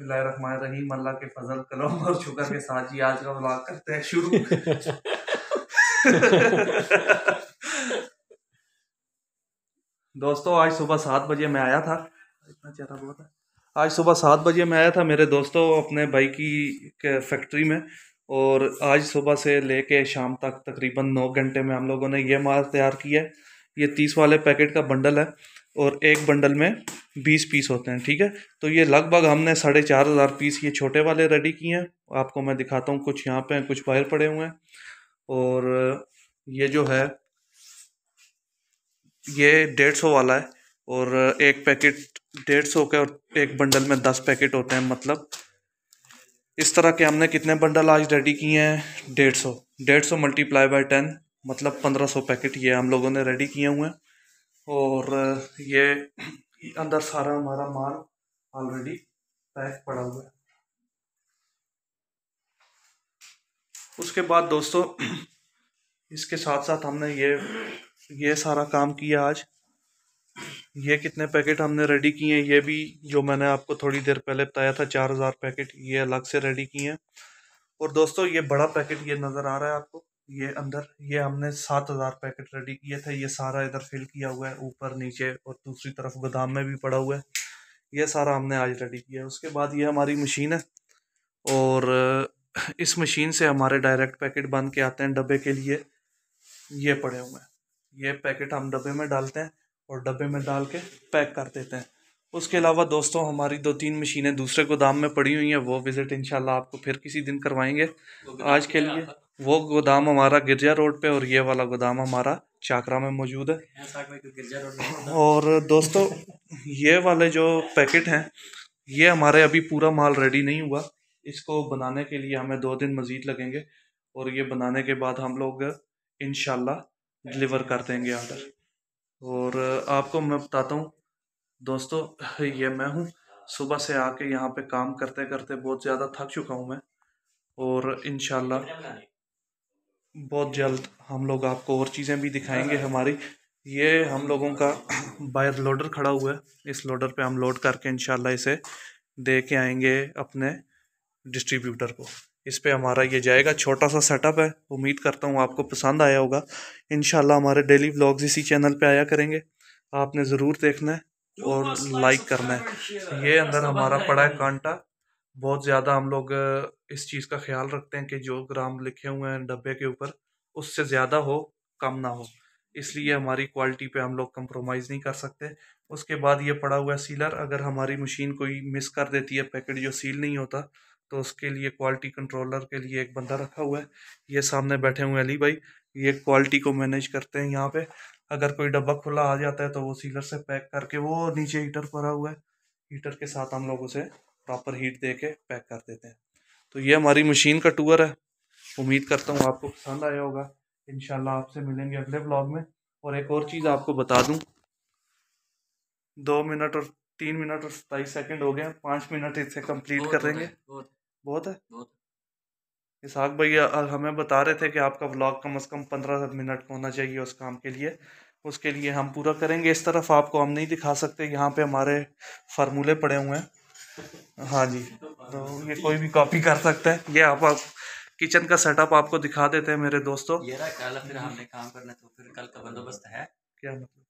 रखमान रहीम अल्लाह के फजल कलम और शुक्र के साथ ही आज का ब्लॉग करते हैं शुरू दोस्तों आज सुबह सात बजे मैं आया था इतना चेहरा बहुत है आज सुबह सात बजे मैं आया था मेरे दोस्तों अपने भाई की फैक्ट्री में और आज सुबह से लेके शाम तक तकरीबन नौ घंटे में हम लोगों ने ये माल तैयार किया है ये तीस वाले पैकेट का बंडल है और एक बंडल में बीस पीस होते हैं ठीक है तो ये लगभग हमने साढ़े चार हज़ार पीस ये छोटे वाले रेडी किए हैं आपको मैं दिखाता हूँ कुछ यहाँ पे हैं कुछ बाहर पड़े हुए हैं और ये जो है ये डेढ़ सौ वाला है और एक पैकेट डेढ़ सौ का और एक बंडल में दस पैकेट होते हैं मतलब इस तरह के हमने कितने बंडल आज रेडी किए हैं डेढ़ सौ डेढ़ सौ मल्टीप्लाई बाई टेन मतलब पंद्रह सौ पैकेट ये हम लोगों ने रेडी किए हुए हैं और ये अंदर सारा हमारा माल ऑलरेडी पैक पड़ा हुआ है उसके बाद दोस्तों इसके साथ साथ हमने ये ये सारा काम किया आज ये कितने पैकेट हमने रेडी किए हैं ये भी जो मैंने आपको थोड़ी देर पहले बताया था चार हज़ार पैकेट ये अलग से रेडी किए हैं और दोस्तों ये बड़ा पैकेट ये नज़र आ रहा है आपको ये अंदर ये हमने सात हज़ार पैकेट रेडी किए थे ये सारा इधर फिल किया हुआ है ऊपर नीचे और दूसरी तरफ गोदाम में भी पड़ा हुआ है ये सारा हमने आज रेडी किया है उसके बाद ये हमारी मशीन है और इस मशीन से हमारे डायरेक्ट पैकेट बन के आते हैं डब्बे के लिए ये पड़े हुए हैं ये पैकेट हम डब्बे में डालते हैं और डब्बे में डाल के पैक कर देते हैं उसके अलावा दोस्तों हमारी दो तीन मशीनें दूसरे गोदाम में पड़ी हुई हैं वो विज़िट इंशाल्लाह आपको फिर किसी दिन करवाएंगे तो आज के लिए वो गोदाम हमारा गिरजा रोड पे और ये वाला गोदाम हमारा चाकरा में मौजूद है तो और दोस्तों ये वाले जो पैकेट हैं ये हमारे अभी पूरा माल रेडी नहीं हुआ इसको बनाने के लिए हमें दो दिन मज़ीद लगेंगे और ये बनाने के बाद हम लोग इन डिलीवर कर देंगे ऑर्डर और आपको मैं बताता हूँ दोस्तों ये मैं हूँ सुबह से आके यहाँ पे काम करते करते बहुत ज़्यादा थक चुका हूँ मैं और इन बहुत जल्द हम लोग आपको और चीज़ें भी दिखाएंगे हमारी ये हम लोगों का बायर लोडर खड़ा हुआ है इस लोडर पे हम लोड करके इन इसे दे के आएंगे अपने डिस्ट्रीब्यूटर को इस पर हमारा ये जाएगा छोटा सा सेटअप है उम्मीद करता हूँ आपको पसंद आया होगा इन हमारे डेली ब्लॉग्स इसी चैनल पे आया करेंगे आपने ज़रूर देखना है और लाइक करना है ये अंदर हमारा पड़ा है कांटा बहुत ज़्यादा हम लोग इस चीज़ का ख्याल रखते हैं कि जो ग्राम लिखे हुए हैं डब्बे के ऊपर उससे ज़्यादा हो कम ना हो इसलिए हमारी क्वालिटी पे हम लोग कंप्रोमाइज़ नहीं कर सकते उसके बाद ये पड़ा हुआ है सीलर अगर हमारी मशीन कोई मिस कर देती है पैकेट जो सील नहीं होता तो उसके लिए क्वालिटी कंट्रोलर के लिए एक बंदा रखा हुआ है ये सामने बैठे हुए अली भाई ये क्वालिटी को मैनेज करते हैं यहाँ पे अगर कोई डब्बा खुला आ जाता है तो वो सीलर से पैक करके वो नीचे हीटर भरा हुआ है हीटर के साथ हम लोग उसे प्रॉपर हीट दे के पैक कर देते हैं तो ये हमारी मशीन का टूर है उम्मीद करता हूँ आपको पसंद आया होगा इन आपसे मिलेंगे अगले ब्लॉग में और एक और चीज़ आपको बता दूँ दो मिनट और तीन मिनट और सताईस सेकेंड हो गए हैं पाँच मिनट इसे कम्प्लीट करेंगे बहुत, बहुत है इसहाक भैया हमें बता रहे थे कि आपका ब्लॉग कम अज़ कम पंद्रह मिनट का होना चाहिए उस काम के लिए उसके लिए हम पूरा करेंगे इस तरफ आपको हम नहीं दिखा सकते यहाँ पे हमारे फार्मूले पड़े हुए हैं हाँ जी तो ये कोई भी कॉपी कर सकता है ये आप, आप किचन का सेटअप आपको दिखा देते हैं मेरे दोस्तों ये रहा कल फिर हमने काम करना तो फिर कल का बंदोबस्त है क्या मतलब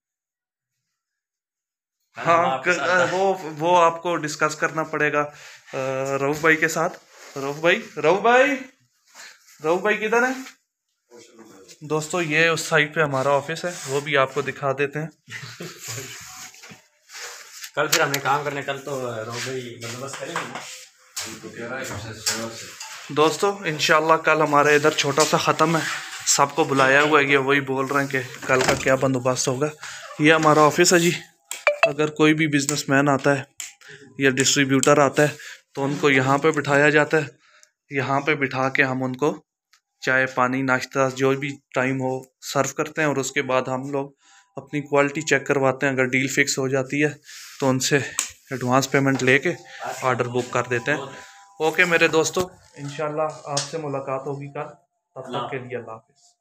हाँ वो वो आपको डिस्कस करना पड़ेगा रऊ भाई के साथ रऊ भाई रऊ भाई रऊ भाई किधर है दोस्तों ये उस साइड पे हमारा ऑफिस है वो भी आपको दिखा देते हैं कल फिर हमें काम करने कल तो बंदोबस्त करेंगे ना दोस्तों इन कल हमारे इधर छोटा सा ख़त्म है सबको बुलाया हुआ है ये वही बोल रहे हैं कि कल का क्या बंदोबस्त होगा ये हमारा ऑफिस है जी अगर कोई भी बिजनेस आता है या डिस्ट्रीब्यूटर आता है तो उनको यहाँ पे बिठाया जाता है यहाँ पे बिठा के हम उनको चाय पानी नाश्ता जो भी टाइम हो सर्व करते हैं और उसके बाद हम लोग अपनी क्वालिटी चेक करवाते हैं अगर डील फिक्स हो जाती है तो उनसे एडवांस पेमेंट लेके ऑर्डर बुक कर देते हैं ओके मेरे दोस्तों इन आपसे मुलाकात होगी कल तब तक के लिए अल्लाह हाफिज़